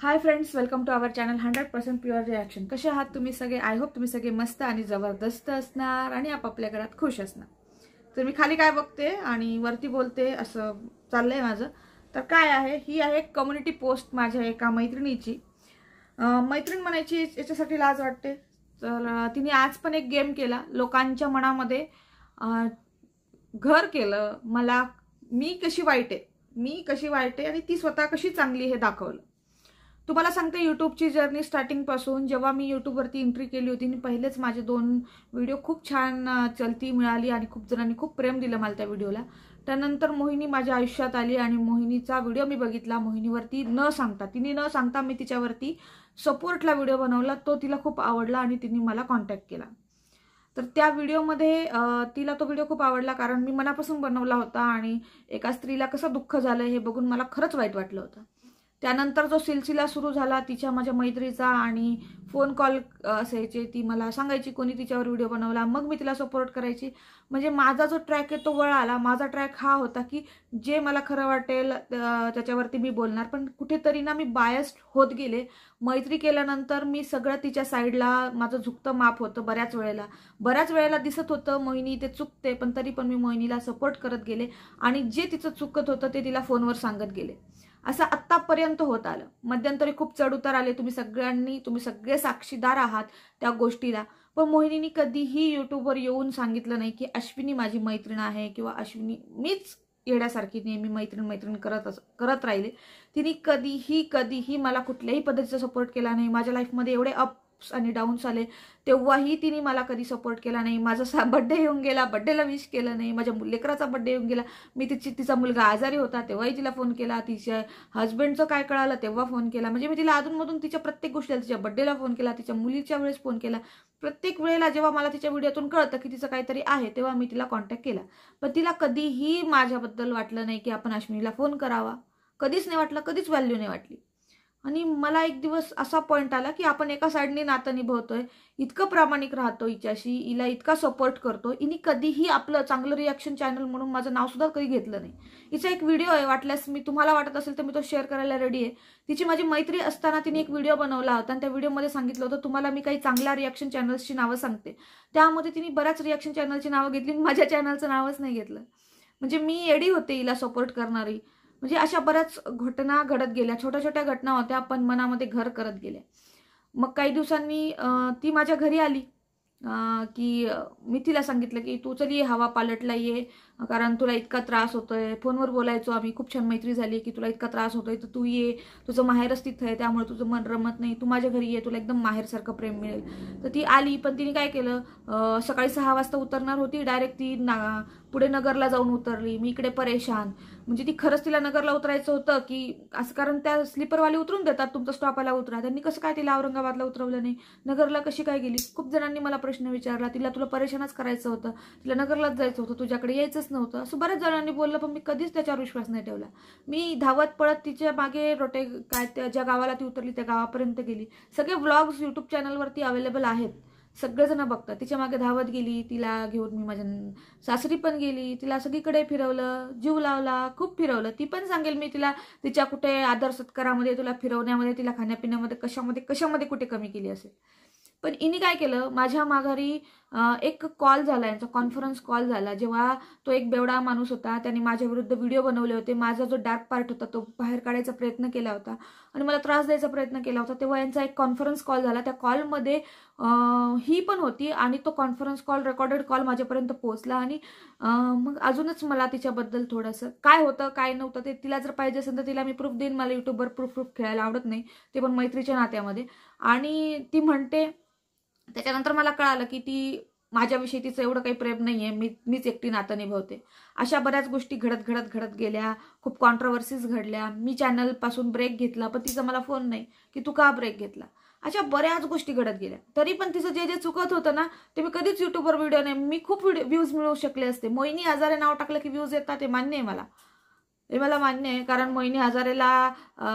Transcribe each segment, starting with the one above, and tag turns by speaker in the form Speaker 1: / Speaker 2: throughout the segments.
Speaker 1: high friends welcome to our channel hundred percent pure reaction कसे आहात तुम्ही सगळे आय होप तुम्ही सगळे मस्त आणि जबरदस्त असणार आणि आपापल्या घरात खुश असणार तर मी खाली काय बघते आणि वरती बोलते असं चाललं आहे माझं तर काय आहे ही आहे कम्युनिटी पोस्ट माझ्या एका मैत्रिणीची मैत्रीण म्हणायची याच्यासाठी लाज वाटते तर तिने आज पण एक गेम केला लोकांच्या मनामध्ये घर केलं मला मी कशी वाईट आहे मी कशी वाईट आहे आणि ती स्वतः कशी चांगली हे दाखवलं तुम्हाला सांगते यूट्यूबची जर्नी स्टार्टिंगपासून जेव्हा मी यूट्यूबवरती एंट्री केली होती आणि पहिलेच माझे दोन व्हिडिओ खूप छान चलती मिळाली आणि खूप जणांनी खूप प्रेम दिलं मला त्या व्हिडिओला त्यानंतर मोहिनी माझ्या आयुष्यात आली आणि मोहिनीचा व्हिडिओ मी बघितला मोहिनीवरती न सांगता तिने न सांगता मी तिच्यावरती सपोर्टला व्हिडिओ बनवला तो तिला खूप आवडला आणि तिने मला कॉन्टॅक्ट केला तर त्या व्हिडिओमध्ये तिला तो व्हिडिओ खूप आवडला कारण मी मनापासून बनवला होता आणि एका स्त्रीला कसं दुःख झालं हे बघून मला खरंच वाईट वाटलं होतं त्यानंतर जो सिलसिला सुरू झाला तिच्या माझ्या मैत्रीचा आणि फोन कॉल असायचे ती मला सांगायची कोणी तिच्यावर व्हिडिओ बनवला मग मी तिला सपोर्ट करायची म्हणजे माझा जो ट्रॅक आहे तो आला माझा ट्रॅक हा होता की जे मला खरं वाटेल त्याच्यावरती मी बोलणार पण कुठेतरी ना मी बायस्ड होत गेले मैत्री केल्यानंतर मी सगळं तिच्या साईडला माझं झुकतं माप होतं बऱ्याच वेळेला बऱ्याच वेळेला दिसत होतं मोहिनी ते चुकते पण तरी पण मी मोहिनीला सपोर्ट करत गेले आणि जे तिचं चुकत होतं ते तिला फोनवर सांगत गेले असं आत्तापर्यंत होत आलं मध्यंतरी खूप चढ उतार आले तुम्ही सगळ्यांनी तुम्ही सगळे साक्षीदार आहात त्या गोष्टीला पण मोहिनीनी कधीही युट्यूबवर येऊन सांगितलं नाही की अश्विनी माझी मैत्रीण आहे किंवा अश्विनी मीच येण्यासारखी नेहमी मैत्रीण मैत्रीण करत करत राहिले तिने कधीही कधीही मला कुठल्याही पद्धतीचा सपोर्ट केला नाही माझ्या लाईफमध्ये एवढे अप आणि डाऊन्स आले तेव्हाही तिने मला कधी सपोर्ट केला नाही माझा सा बड्डे येऊन गेला बड्डेला विश केलं नाही माझ्या लेकराचा बड्डे येऊन गेला मी तिची तिचा मुलगा आजारी होता तेव्हाही तिला फोन केला तिच्या हजबंडचं काय कळालं तेव्हा फोन केला म्हणजे मी तिला अधूनमधून तिच्या प्रत्येक गोष्टीला तिच्या बड्डेला फोन केला तिच्या मुलीच्या वेळेस फोन केला प्रत्येक वेळेला जेव्हा मला तिच्या व्हिडिओतून कळतं की तिचं काहीतरी आहे तेव्हा मी तिला कॉन्टॅक्ट केला पण तिला कधीही माझ्याबद्दल वाटलं नाही की आपण अश्विनीला फोन करावा कधीच नाही वाटलं कधीच व्हॅल्यू नाही वाटली आणि मला एक दिवस असा पॉईंट आला की आपण एका साईडने नातं निभवतोय इतकं प्रामाणिक राहतो हिच्याशी हिला इतका सपोर्ट करतो हिने कधीही आपलं चांगलं रिॲक्शन चॅनल म्हणून माझं नावसुद्धा कधी घेतलं नाही हिचा एक व्हिडिओ आहे वाटल्यास मी तुम्हाला वाटत असेल तर मी तो शेअर करायला रेडी आहे तिची माझी मैत्री असताना तिने एक व्हिडिओ बनवला होता आणि त्या व्हिडिओमध्ये सांगितलं होतं तुम्हाला मी काही चांगल्या रिॲक्शन चॅनल्सची नावं सांगते त्यामध्ये तिने बऱ्याच रिॲक्शन चॅनलची नावं घेतली माझ्या चॅनलचं नावच नाही घेतलं म्हणजे मी एडी होते हिला सपोर्ट करणारी म्हणजे अशा बऱ्याच घटना घडत गेल्या छोट्या छोट्या घटना होत्या पण मनामध्ये घर करत गेल्या मग काही दिवसांनी ती माझ्या घरी आली की मी तिला सांगितलं की तू चल ये हवा पालटला ये कारण तुला इतका त्रास होतोय फोनवर बोलायचो आम्ही खूप छान मैत्री झाली की तुला इतका त्रास होतोय तर तू ये तुझं माहेरच तिथं आहे त्यामुळे तुझं मन रमत नाही तू माझ्या घरी ये तुला एकदम माहेरसारखं प्रेम मिळेल तर ती आली पण तिने काय केलं सकाळी सहा वाजता उतरणार होती डायरेक्ट ती पुढे नगरला जाऊन उतरली मी इकडे परेशान म्हणजे ती खरंच तिला नगरला उतरायचं होतं की असं कारण त्या स्लीपरवाले उतरून देतात तुमचं स्टॉपाला उतरा त्यांनी कसं काय तिला औरंगाबादला उतरवलं नाही नगरला कशी काय गेली खूप जणांनी मला प्रश्न विचारला तिला तुला परेशानच करायचं होतं तिला नगरलाच जायचं होतं तुझ्याकडे यायचंच नव्हतं असं बऱ्याच जणांनी बोललं पण मी कधीच त्याच्यावर विश्वास नाही ठेवला मी धावत पळत तिच्या मागे रोटे काय त्या ज्या गावाला ती उतरली त्या गावापर्यंत गेली सगळे व्लॉग्स युट्यूब चॅनलवरती अवेलेबल आहेत सगळेजण बघतात तिच्या मागे धावत गेली तिला घेऊन मी माझ्या सासरी पण गेली तिला सगळीकडे फिरवलं जीव लावला खूप फिरवलं ती पण सांगेल मी तिला तिच्या कुठे आदर सत्कारामध्ये तुला फिरवण्यामध्ये तिला खाण्यापिण्यामध्ये कशामध्ये कशामध्ये कुठे कमी केली असेल पण इनी काय केलं माझ्या माघारी एक कॉल झाला यांचा कॉन्फरन्स कॉल झाला जेव्हा तो एक बेवडा माणूस होता त्याने माझ्या विरुद्ध व्हिडिओ बनवले होते माझा जो डार्क पार्ट होता तो बाहेर काढायचा प्रयत्न केला होता आणि मला त्रास द्यायचा प्रयत्न केला होता तेव्हा यांचा एक कॉन्फरन्स कॉल झाला त्या कॉलमध्ये ही पण होती आणि तो कॉन्फरन्स कॉल रेकॉर्डेड कॉल माझ्यापर्यंत पोहोचला आणि मग अजूनच मला तिच्याबद्दल थोडंसं काय होतं काय नव्हतं ते तिला जर पाहिजे असेल तर तिला मी प्रूफ देईन मला युट्यूबवर प्रूफ प्रूफ खेळायला आवडत नाही ते पण मैत्रीच्या नात्यामध्ये आणि ती म्हणते त्याच्यानंतर मला कळालं की ती माझ्याविषयी तिचं एवढं काही प्रेम नाही आहे मी मीच एकटी नातं निभवते अशा बऱ्याच गोष्टी घडत घडत घडत गेल्या खूप कॉन्ट्रवर्सीज घडल्या मी चॅनलपासून ब्रेक घेतला पण तिचा मला फोन नाही की तू का ब्रेक घेतला अशा बऱ्याच गोष्टी घडत गेल्या तरी पण तिचं जे जे चुकत होतं ना ते मी कधीच युट्यूबवर व्हिडिओ नाही मी खूप व्हिडिओ व्ह्यूज मिळवू शकले असते मोहिनी आजारे नाव टाकलं की व्ह्यूज येतात ते मान्य आहे मला हे मला मान्य आहे कारण मोहिनी हजारेला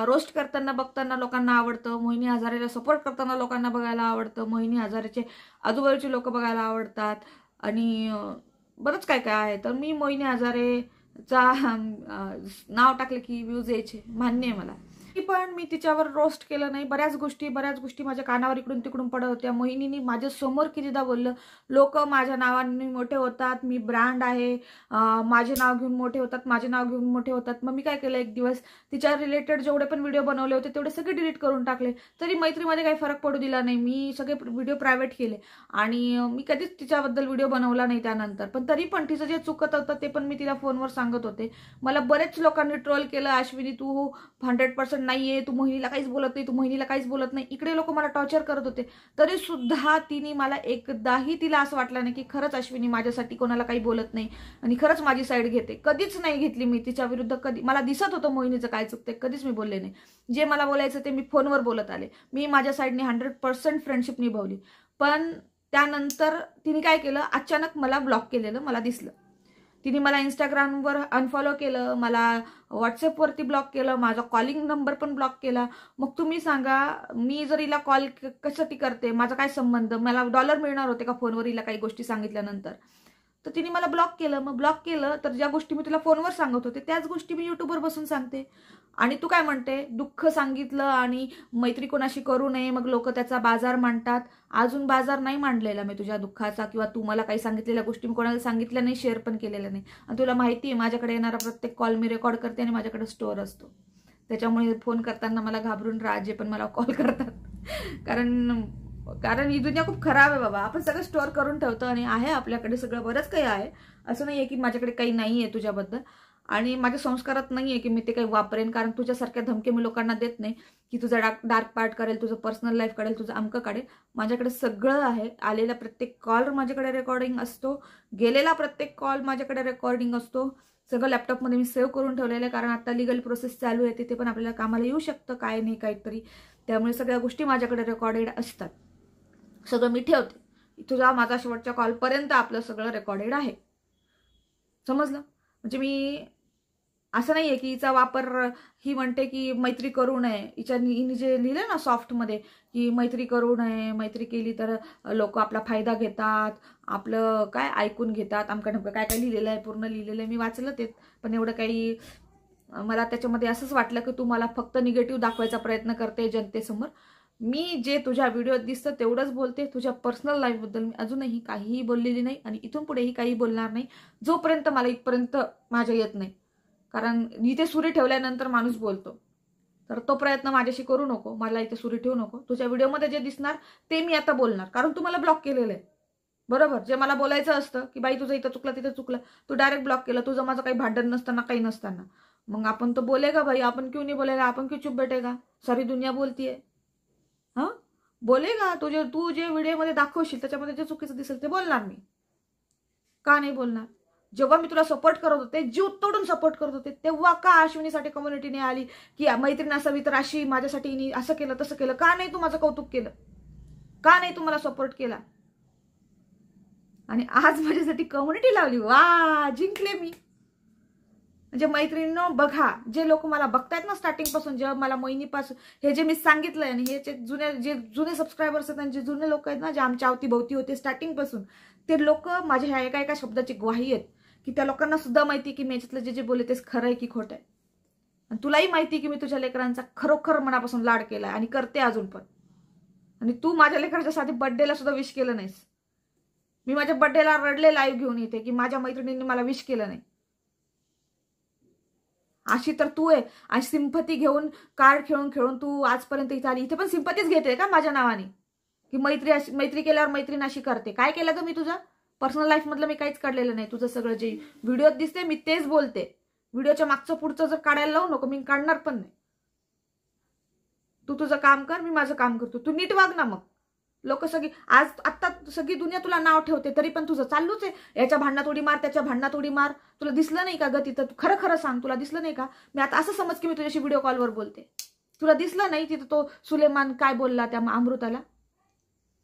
Speaker 1: रोस्ट करताना बघताना लोकांना आवडतं मोहिनी हजारेला सपोर्ट करताना लोकांना बघायला आवडतं मोहिनी हजारेचे आजूबाजूचे लोक बघायला आवडतात आणि बरंच काय काय आहे तर मी मोहिनी हजारेचा नाव टाकलं की व्ह्यूज यायचे मान्य आहे मला ती पण मी तिच्यावर रोस्ट केलं नाही बऱ्याच गोष्टी बऱ्याच गोष्टी माझ्या कानावर इकडून तिकडून पडत होत्या मोहिनीनी माझ्या समोर कितीदा बोललं लोक माझ्या नावाने मोठे होतात मी ब्रँड आहे माझे नाव घेऊन मोठे होतात माझे नाव घेऊन मोठे होतात मग मी काय केलं एक दिवस तिच्या रिलेटेड जेवढे पण व्हिडिओ बनवले होते तेवढे सगळे डिलीट करून टाकले तरी मैत्रीमध्ये काही फरक पडू दिला नाही मी सगळे व्हिडिओ प्रायव्हेट केले आणि मी कधीच तिच्याबद्दल व्हिडिओ बनवला नाही त्यानंतर पण तरी पण तिचं जे चुकत होतं ते पण मी तिला फोनवर सांगत होते मला बरेच लोकांनी ट्रोल केलं अश्विनी तू हंड्रेड हो, पर्सेंट नाही नाहीये तू मोहिनीला काहीच बोलत नाही तू मोहिनीला काहीच बोलत नाही इकडे लोक मला टॉर्चर करत होते तरी सुद्धा तिने मला एकदाही तिला असं वाटलं नाही की खरंच अश्विनी माझ्यासाठी कोणाला काही बोलत नाही आणि खरंच माझी साईड घेते कधीच नाही घेतली मी तिच्या विरुद्ध कधी मला दिसत होतं मोहिनीचं काय चुकते कधीच मी बोलले नाही जे मला बोलायचं ते मी फोनवर बोलत आले मी माझ्या साईडने हंड्रेड पर्सेंट फ्रेंडशिप निभावली पण त्यानंतर तिने काय केलं अचानक मला ब्लॉक केलेलं मला दिसलं तिने मला इंस्टाग्रामवर अनफॉलो केलं मला व्हॉट्सअपवरती ब्लॉक केलं माझा कॉलिंग नंबर पण ब्लॉक केला मग तुम्ही सांगा मी जर हिला कॉल कशासाठी करते माझा काय संबंध मला डॉलर मिळणार होते का फोनवर हिला काही गोष्टी सांगितल्यानंतर तर तिने मला ब्लॉक केलं मग ब्लॉक केलं तर ज्या गोष्टी मी तुला फोनवर सांगत होते त्याच गोष्टी मी युट्यूबवर बसून सांगते आणि तू काय म्हणते दुःख सांगितलं आणि मैत्री कोणाशी करू नये मग लोक त्याचा बाजार मांडतात अजून बाजार नाही मांडलेला मी तुझ्या दुःखाचा किंवा तू मला काही सांगितलेल्या गोष्टी मी कोणाला सांगितल्या नाही शेअर पण केलेल्या नाही आणि तुला माहिती आहे माझ्याकडे येणारा प्रत्येक कॉल मी रेकॉर्ड करते आणि माझ्याकडे स्टोअर असतो त्याच्यामुळे फोन करताना मला घाबरून राजे पण मला कॉल करतात कारण कारण ही दुनिया खूप खराब आहे बाबा आपण सगळं स्टोअर करून ठेवतो आणि आहे आपल्याकडे सगळं बरंच काही आहे असं नाही आहे की माझ्याकडे काही नाही आहे तुझ्याबद्दल आणि माझ्या संस्कारात नाही आहे की मी ते काही वापरेन कारण तुझ्यासारख्या धमके मी लोकांना देत नाही की तुझा डार्क डार्क पार्ट करेल तुझं पर्सनल लाईफ काढेल तुझं अंक काढेल माझ्याकडे सगळं आहे आलेला प्रत्येक कॉल माझ्याकडे रेकॉर्डिंग असतो गेलेला प्रत्येक कॉल माझ्याकडे रेकॉर्डिंग असतो सगळं लॅपटॉपमध्ये मी सेव्ह करून ठेवलेलं आहे कारण आता लिगल प्रोसेस चालू आहे तिथे पण आपल्याला कामाला येऊ शकतं काय नाही काहीतरी त्यामुळे सगळ्या गोष्टी माझ्याकडे रेकॉर्डेड असतात सगळं मी ठेवते तुझा माझा शेवटच्या कॉलपर्यंत आपलं सगळं रेकॉर्डेड आहे समजलं म्हणजे मी असं आहे की हिचा वापर ही म्हणते की मैत्री करू नये हिच्या हिने जे लिहिलं ना सॉफ्टमध्ये की मैत्री करू नये मैत्री केली तर लोक आपला फायदा घेतात आपलं काय ऐकून घेतात आमकं नेमकं काय काय लिहिलेलं आहे पूर्ण लिहिलेलं आहे मी वाचलं ते पण एवढं काही मला त्याच्यामध्ये असंच वाटलं की तू मला फक्त निगेटिव्ह दाखवायचा प्रयत्न करते जनतेसमोर मी जे तुझ्या व्हिडिओत दिसतं तेवढंच बोलते तुझ्या पर्सनल लाईफबद्दल मी अजूनही काहीही बोललेली नाही आणि इथून पुढेही काही बोलणार नाही जोपर्यंत मला इथपर्यंत माझ्या येत नाही कारण इथे सुरी ठेवल्यानंतर माणूस बोलतो तर तो प्रयत्न माझ्याशी करू नको मला इथे सुरी ठेवू नको तुझ्या व्हिडिओमध्ये जे दिसणार ते मी आता बोलणार कारण तू मला ब्लॉक केलेलं आहे बरोबर जे मला बोलायचं असतं की बाई तुझं इथं चुकलं तिथं चुकलं तू डायरेक्ट ब्लॉक केलं तुझं माझं काही भांडण नसताना काही नसताना मग आपण बोले बोलेगा भाई आपण क्यों नाही बोलेगा आपण क्यों चुप का सारी दुनिया बोलतीये हां बोलेगा तुझे तू जे व्हिडिओमध्ये दाखवशील त्याच्यामध्ये जे चुकीचं दिसेल ते बोलणार मी का नाही बोलणार जेव्हा मी तुला सपोर्ट करत होते जीव तोडून सपोर्ट करत होते तेव्हा का अश्विनीसाठी कम्युनिटीने आली की मैत्रीण असावी तर अशी माझ्यासाठी असं केलं तसं केलं का नाही तू माझं कौतुक केलं का नाही तू मला सपोर्ट केला आणि आज माझ्यासाठी कम्युनिटी लावली वा जिंकले मी म्हणजे मैत्रिणीनं बघा जे लोक मला बघतायत ना स्टार्टिंगपासून जेव्हा मला मोहिनीपासून हे जे मी सांगितलं आणि हे जे जुने जे जुने सबस्क्रायबर्स आहेत आणि जे जुने लोक आहेत ना जे आमच्या अवतीभोवती होते स्टार्टिंगपासून ते लोक माझ्या ह्या एका एका शब्दाची ग्वाही आहेत की त्या लोकांना सुद्धा माहिती की मी याच्यातलं जे जे बोलले तेच खरं आहे की खोट आहे आणि तुलाही माहिती की मी तुझ्या लेकरांचा खरोखर मनापासून लाड केला आणि करते अजून पण आणि तू माझ्या लेकरांच्या साधी बड्डेला सुद्धा विश केलं नाहीस मी माझ्या बड्डेला रडले लाईव्ह घेऊन येते की माझ्या मैत्रिणींनी मला विश केलं नाही अशी तर तू आहे आणि सिंपती घेऊन कार्ड खेळून खेळून तू आजपर्यंत इथे आली इथे पण सिंपतीच घेते का माझ्या नावाने की मैत्री अशी मैत्री केल्यावर मैत्रीण अशी करते काय केलं ग मी तुझं पर्सनल लाईफमधलं मी काहीच काढलेलं नाही तुझं सगळं जे व्हिडिओत दिसते मी तेच बोलते व्हिडिओच्या मागचं पुढचं जर काढायला लावू नको मी काढणार पण नाही तू तुझं काम कर मी माझं काम करतो तू नीट वाग ना मग लोक सगळी आज आता सगळी दुनिया तुला नाव ठेवते तरी पण तुझं चालूच आहे याच्या भांडणात उडी मार त्याच्या भांडणात उडी मार तुला दिसलं नाही का गती तर तू खरं खरं सांग तुला दिसलं नाही का मी आता असं समज की मी तुझ्याशी व्हिडिओ कॉलवर बोलते तुला दिसलं नाही तिथं तो सुलेमान काय बोलला त्या अमृताला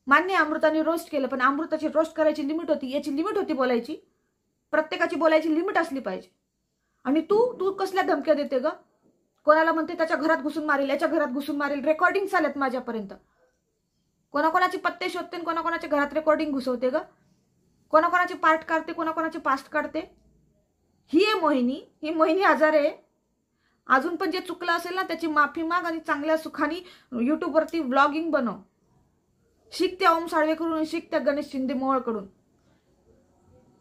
Speaker 1: मान्य अमृताने रोस्ट केलं पण अमृताची रोस्ट करायची लिमिट होती याची लिमिट होती बोलायची प्रत्येकाची बोलायची लिमिट असली पाहिजे आणि तू तू कसल्या धमक्या देते ग कोणाला म्हणते त्याच्या घरात घुसून मारेल याच्या घरात घुसून मारेल रेकॉर्डिंग चालत माझ्यापर्यंत कोणाकोणाचे पत्ते शोधते कोणाकोणाच्या घरात रेकॉर्डिंग घुसवते ग कोणाकोणाचे पार्ट काढते कोणाकोणाचे पास्ट काढते ही आहे मोहिनी ही मोहिनी आजार आहे अजून पण जे चुकलं असेल ना त्याची माफी माग आणि चांगल्या सुखाने युट्यूबवरती व्लॉगिंग बनव शिकत्या ओम साळवेकडून शिकत्या शिकत्या गणेश शिंदे मोहळकडून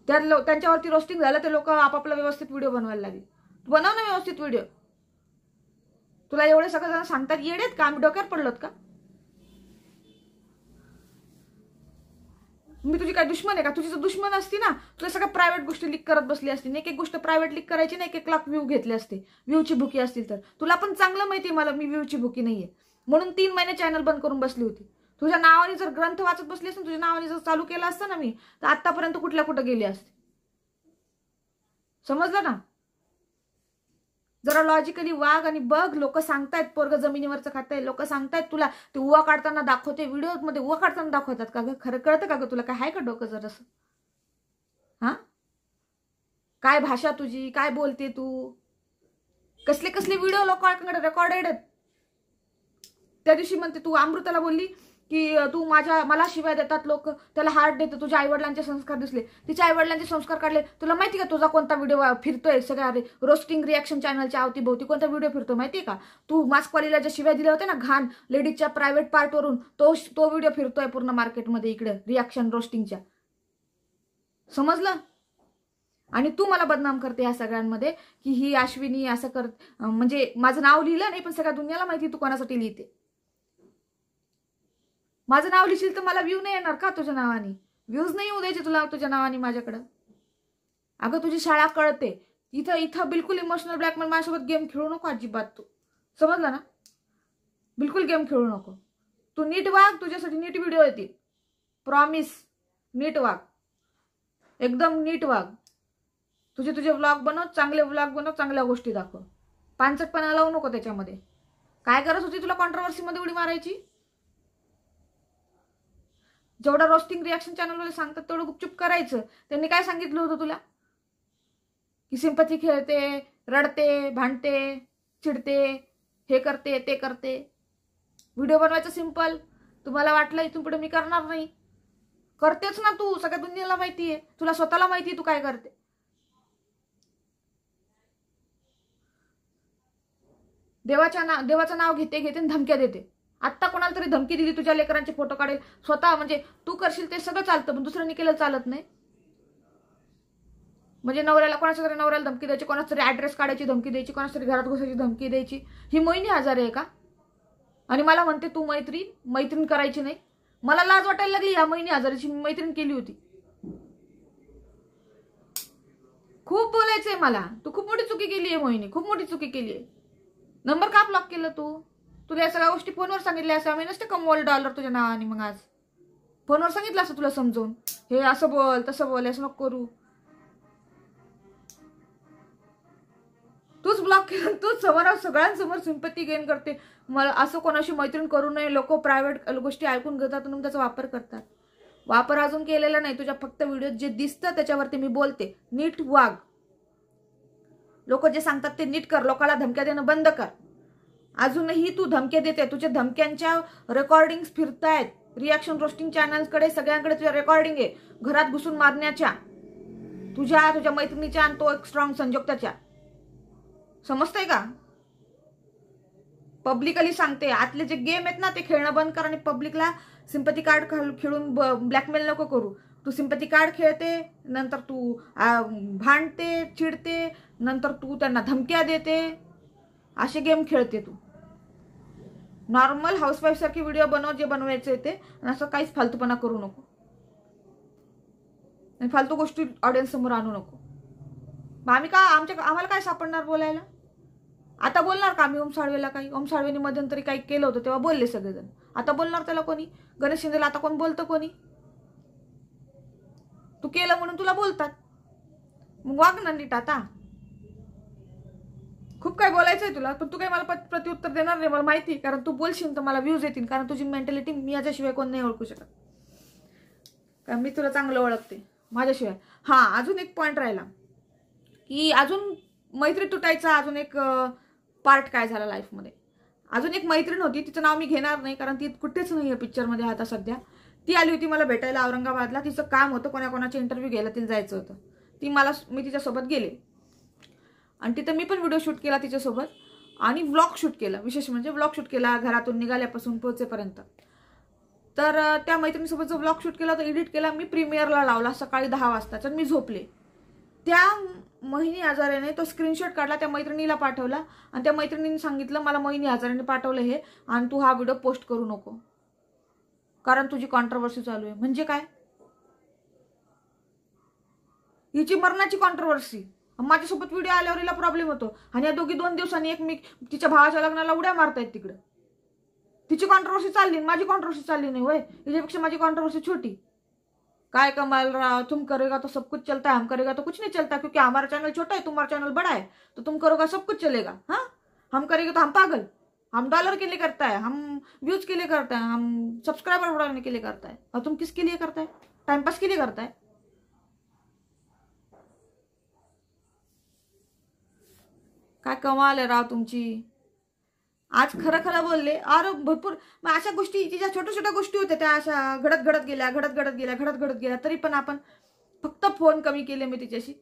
Speaker 1: त्या लो त्यांच्यावरती रोस्टिंग झालं ते लोक आपापला व्यवस्थित व्हिडिओ बनवायला लागले बनव ना व्यवस्थित व्हिडिओ तुला एवढे जण सांगतात येडेत का आम्ही डोक्यात पडलोत का मी तुझी काय दुश्मन आहे का तुझी जर दुश्मन असती ना तुला सगळ्या प्रायव्हेट गोष्टी लीक करत बसली असती एक एक गोष्ट प्रायव्हेट लीक करायची ना एक एक लाख व्ह्यू घेतले असते व्ह्यूची भुकी असतील तर तुला पण चांगलं माहिती आहे मला मी व्ह्यूची भुकी नाहीये म्हणून तीन महिने चॅनल बंद करून बसली होती तुझ्या नावाने जर ग्रंथ वाचत बसली असते तुझ्या नावाने जर चालू केला असतं ना मी तर आतापर्यंत कुठल्या कुठं गेली असते समजलं ना जरा लॉजिकली वाघ आणि बघ लोक सांगतायत पोरग जमिनीवरचं खाताय लोक सांगतायत तुला ते उवा काढताना दाखवते मध्ये उवा काढताना दाखवतात का ग खरं कळतं का ग तुला काय आहे का डोकं जर असं काय भाषा तुझी काय बोलते तू कसले कसले व्हिडिओ लोकांकडे रेकॉर्डेड आहेत त्या दिवशी म्हणते तू अमृताला बोलली की तू माझ्या मला शिवाय देतात लोक त्याला हार्ट देते तुझ्या आईवडिलांचे संस्कार दिसले तिच्या आईवडिलांचे संस्कार काढले तुला माहिती का तुझा कोणता व्हिडिओ फिरतोय सगळ्या रोस्टिंग रिॲक्शन चॅनलच्या भोवती कोणता व्हिडिओ फिरतो माहिती का तू मास्कवालीला ज्या शिवाय दिल्या होत्या ना घाण लेडीजच्या प्रायव्हेट पार्टवरून तो तो व्हिडिओ फिरतोय पूर्ण मार्केटमध्ये इकडे रिॲक्शन रोस्टिंगच्या समजलं आणि तू मला बदनाम करते ह्या सगळ्यांमध्ये की ही अश्विनी असं कर म्हणजे माझं नाव लिहिलं नाही पण सगळ्या दुनियाला माहिती तू कोणासाठी लिहिते माझं नाव लिहिशील तर मला व्ह्यू नाही येणार का तुझ्या नावाने व्ह्यूज नाही येऊ द्यायचे तुला तुझ्या नावाने माझ्याकडं अगं तुझी शाळा कळते इथं इथं बिलकुल इमोशनल ब्लॅक ब्लॅकमेल माझ्यासोबत गेम खेळू नको अजिबात तू समजला ना बिलकुल गेम खेळू नको तू नीट वाघ तुझ्यासाठी नीट व्हिडिओ येतील प्रॉमिस नीट वाघ एकदम नीट वाघ तुझे तुझे व्लॉग बनव चांगले व्लॉग बनव चांगल्या गोष्टी दाखव पानचटपणा लावू नको त्याच्यामध्ये काय गरज होती तुला कॉन्ट्रोवर्सीमध्ये उडी मारायची जेवढा रोस्टिंग रिॲक्शन चॅनलवाले सांगतात तेवढं गुपचूप करायचं त्यांनी काय सांगितलं होतं तुला की सिंपथी खेळते रडते भांडते चिडते हे करते ते करते व्हिडिओ बनवायचं सिंपल तुम्हाला वाटलं इथून पुढे मी करणार नाही करतेच ना तू सगळ्या दुनियाला माहिती आहे तुला स्वतःला माहिती आहे तू काय करते देवाच्या नाव देवाचं नाव घेते घेते धमक्या देते आत्ता कोणाला तरी धमकी दिली तुझ्या लेकरांचे फोटो काढेल स्वतः म्हणजे तू करशील ते सगळं चालतं पण दुसऱ्यांनी केलं चालत नाही म्हणजे नवऱ्याला कोणाच्या तरी नवऱ्याला धमकी द्यायची कोणाच तरी ॲड्रेस काढायची धमकी द्यायची कोणाच्या तरी घरात घुसायची धमकी द्यायची ही मोहिनी आजारी आहे का आणि मला म्हणते तू मैत्री मैत्रीण करायची नाही मला लाज वाटायला लागली या महिने आजारीची मैत्रीण केली होती खूप बोलायचंय मला तू खूप मोठी चुकी केली आहे मोहिनी खूप मोठी चुकी केली आहे नंबर का ब्लॉक केलं तू तुला या सगळ्या गोष्टी फोनवर सांगितल्या असं आम्ही नसते कमवलं डॉलर तुझ्या नावाने मग आज फोनवर सांगितलं असं तुला समजून हे असं बोल तसं बोल असं नको करू तूच ब्लॉक के तूच समोर सगळ्यांसमोर सिंपती गेन करते मला असं कोणाशी मैत्रीण करू नये लोक प्रायव्हेट गोष्टी ऐकून घेतात आणि त्याचा वापर करतात वापर अजून केलेला नाही तुझ्या फक्त व्हिडिओ जे दिसतं त्याच्यावरती मी बोलते नीट वाघ लोक जे सांगतात ते नीट कर लोकाला धमक्या देणं बंद कर अजूनही तू धमक्या देते तुझ्या धमक्यांच्या रेकॉर्डिंग फिरतायत रिॲक्शन रोस्टिंग चॅनल्सकडे सगळ्यांकडे तुझ्या रेकॉर्डिंग आहे घरात घुसून मारण्याच्या तुझ्या तुझ्या मैत्रिणीच्या आणि तो एक स्ट्रॉंग संजोगताच्या समजतंय का पब्लिकली सांगते आतले जे गेम आहेत ना ते खेळणं बंद कर आणि पब्लिकला सिंपती कार्ड खेळून ब्लॅकमेल नको करू तू सिंपती कार्ड खेळते नंतर तू भांडते चिडते नंतर तू त्यांना धमक्या देते असे गेम खेळते तू नॉर्मल हाऊसवाईफ सारखे व्हिडिओ बनव जे बनवायचे ते असं काहीच फालतूपणा करू नको आणि फालतू गोष्टी ऑडियन्स समोर आणू नको मग आम्ही का आमच्या आम्हाला काय सापडणार बोलायला आता बोलणार का आम्ही ओमसाळवेला काही ओम साळवेनी मध्यंतरी काही केलं होतं तेव्हा बोलले सगळेजण आता बोलणार त्याला कोणी गणेश शिंदेला आता कोण बोलतं कोणी तू केलं म्हणून तुला बोलतात मग वाग ना नीट आता खूप काय बोलायचंय तुला पण तू काही मला प्रत्युत्तर देणार नाही मला माहिती कारण तू बोलशील तर मला व्ह्यूज येतील कारण तुझी मेंटॅलिटी मी याच्याशिवाय कोण नाही ओळखू शकत कारण मी तुला चांगलं ओळखते माझ्याशिवाय हां अजून एक पॉईंट राहिला की अजून मैत्री तुटायचा अजून एक पार्ट काय झाला लाईफमध्ये अजून एक मैत्रीण होती तिचं नाव मी घेणार नाही कारण ती कुठेच नाही आहे पिक्चरमध्ये आता सध्या ती आली होती मला भेटायला औरंगाबादला तिचं काम होतं कोणाकोणाचे इंटरव्ह्यू घ्यायला तिला जायचं होतं ती मला मी तिच्यासोबत गेले आणि तिथं मी पण व्हिडिओ शूट केला तिच्यासोबत आणि व्लॉग शूट केला विशेष म्हणजे व्लॉग शूट केला घरातून निघाल्यापासून पोहोचेपर्यंत तर त्या मैत्रिणीसोबत जो व्लॉग शूट केला तो एडिट केला मी प्रीमियरला लावला सकाळी दहा वाजता तर मी झोपले त्या मोहिनी आजारेने तो स्क्रीनशॉट काढला त्या मैत्रिणीला पाठवला आणि त्या मैत्रिणीने सांगितलं मला मोहिनी आजारेने पाठवलं हे आणि तू हा व्हिडिओ पोस्ट करू नको कारण तुझी कॉन्ट्रवर्सी चालू आहे म्हणजे काय हिची मरणाची कॉन्ट्रवर्सी माझ्यासोबत व्हिडिओ वीडियो हिला और प्रॉब्लम आणि या दोघी दोन दिवसांनी एकमेक तिच्या भावाच्या लग्नाला उड्या मारतायत तिकडं तिची कॉन्ट्रोवर्सी चालली माझी कॉन्ट्रोवर्सी चालली नाही होय हिच्यापेक्षा माझी कॉन्ट्रोवर्सी छोटी काय कमाल रहा तुम करेगा तो सब कुछ चलता है हम करेगा तो कुछ नहीं चलता क्योंकि हमारा चैनल छोटा है तुम्हारा चैनल बड़ा है तो तुम करोगा सब कुछ चलेगा हाँ हम करेंगे तो हम पागल हम डॉलर के लिए करता है हम व्यूज के लिए करता है हम सब्सक्राइबर बढ़ाने के लिए करता है और तुम किसके लिए करता है टाइम पास के लिए करता है काय कमाल आहे राव तुमची आज खरं खरं बोलले अरे भरपूर मग अशा गोष्टी ज्या छोट्या छोट्या गोष्टी होत्या त्या अशा घडत घडत गेल्या घडत घडत गेल्या घडत घडत गेल्या तरी पण आपण फक्त फोन कमी केले मी तिच्याशी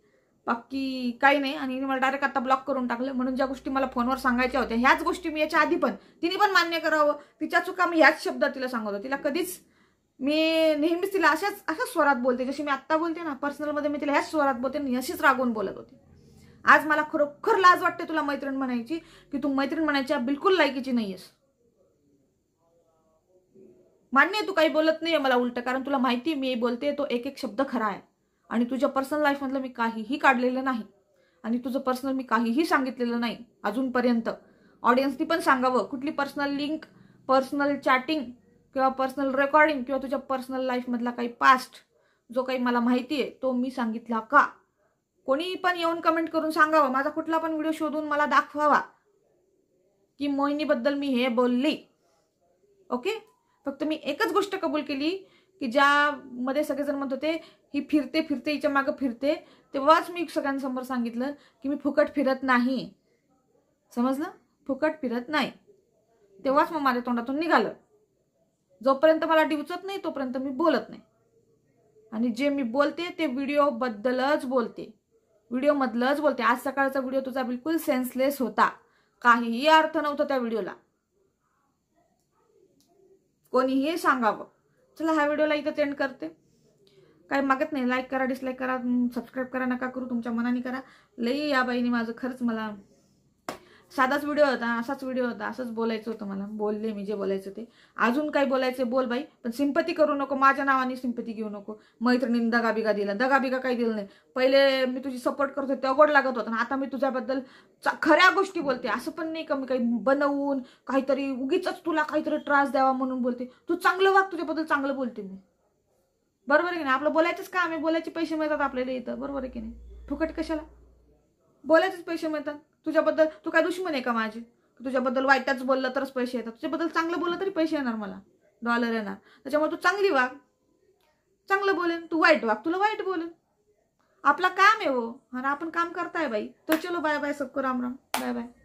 Speaker 1: बाकी काही नाही आणि मला डायरेक्ट आता ब्लॉक करून टाकलं म्हणून ज्या गोष्टी मला फोनवर सांगायच्या होत्या ह्याच गोष्टी मी याच्या आधी पण तिने पण मान्य करावं तिच्या चुका मी ह्याच शब्दात तिला होतो तिला कधीच मी नेहमीच तिला अशाच अशाच स्वरात बोलते जशी मी आत्ता बोलते ना पर्सनलमध्ये मी तिला ह्याच स्वरात बोलते आणि अशीच रागवून बोलत होते आज मला खरोखर लाज वाटते तुला मैत्रीण म्हणायची की तू मैत्रीण म्हणायच्या बिलकुल लायकीची नाहीयेस मान्य तू काही बोलत नाहीये मला उलट कारण तुला माहिती आहे मी बोलते तो एक एक शब्द खरा आहे आणि तुझ्या पर्सनल लाईफमधलं मी काहीही काढलेलं नाही आणि तुझं पर्सनल मी काहीही सांगितलेलं नाही अजूनपर्यंत ऑडियन्सनी पण सांगावं कुठली पर्सनल लिंक पर्सनल चॅटिंग किंवा पर्सनल रेकॉर्डिंग किंवा तुझ्या पर्सनल लाईफमधला काही पास्ट जो काही मला माहिती आहे तो मी सांगितला का कोणी पण येऊन कमेंट करून सांगावं माझा कुठला पण व्हिडिओ शोधून मला दाखवावा की मोहिनीबद्दल मी हे बोलली ओके फक्त मी एकच गोष्ट कबूल केली की ज्यामध्ये सगळेजण म्हणत होते ही फिरते फिरते हिच्या मागं फिरते तेव्हाच मी सगळ्यांसमोर सांगितलं की मी फुकट फिरत नाही समजलं फुकट फिरत नाही तेव्हाच मग माझ्या तोंडातून निघालं जोपर्यंत मला डिवचत नाही तोपर्यंत मी बोलत नाही आणि जे मी बोलते ते व्हिडिओबद्दलच बोलते व्हिडिओ मधलंच बोलते आज सकाळचा व्हिडिओ तुझा बिलकुल सेन्सलेस होता काहीही अर्थ नव्हता त्या व्हिडिओला कोणीही सांगावं चला ह्या व्हिडिओला इथं सेंड करते काय मागत नाही लाईक करा डिसलाईक करा सबस्क्राईब करा नका करू तुमच्या मनाने करा लई या बाईने माझं खरंच मला साधाच व्हिडिओ होता असाच व्हिडिओ होता असंच बोलायचं होतं मला बोलले मी जे बोलायचं ते अजून काय बोलायचं बोल बाई पण सिंपती करू नको माझ्या नावाने सिंपती घेऊ नको मैत्रिणीने दगाबिगा दिला दगाबिगा काही दिलं नाही पहिले मी तुझी सपोर्ट करत होते अवघड लागत होता ना आता मी तुझ्याबद्दल खऱ्या गोष्टी बोलते असं पण नाही का मी काही बनवून काहीतरी उगीच तुला काहीतरी त्रास द्यावा म्हणून बोलते तू चांगलं वाग तुझ्याबद्दल चांगलं बोलते मी बरोबर आहे की नाही आपलं बोलायचंच का आम्ही बोलायचे पैसे मिळतात आपल्याला इथं बरोबर आहे की नाही फुकट कशाला बोलायचेच पैसे मिळतात तुझ्याबद्दल तू काय दुश्मन आहे का माझी तुझ्याबद्दल वाईटच बोललं तरच पैसे येतात तुझ्याबद्दल चांगलं बोललं तरी पैसे येणार मला डॉलर येणार त्याच्यामुळे तू चांगली वाघ चांगलं बोलेन तू वाईट वाघ तुला वाईट बोलेन आपला काम आहे हो आणि आपण काम करताय बाई तर चलो बाय बाय सबको राम राम बाय बाय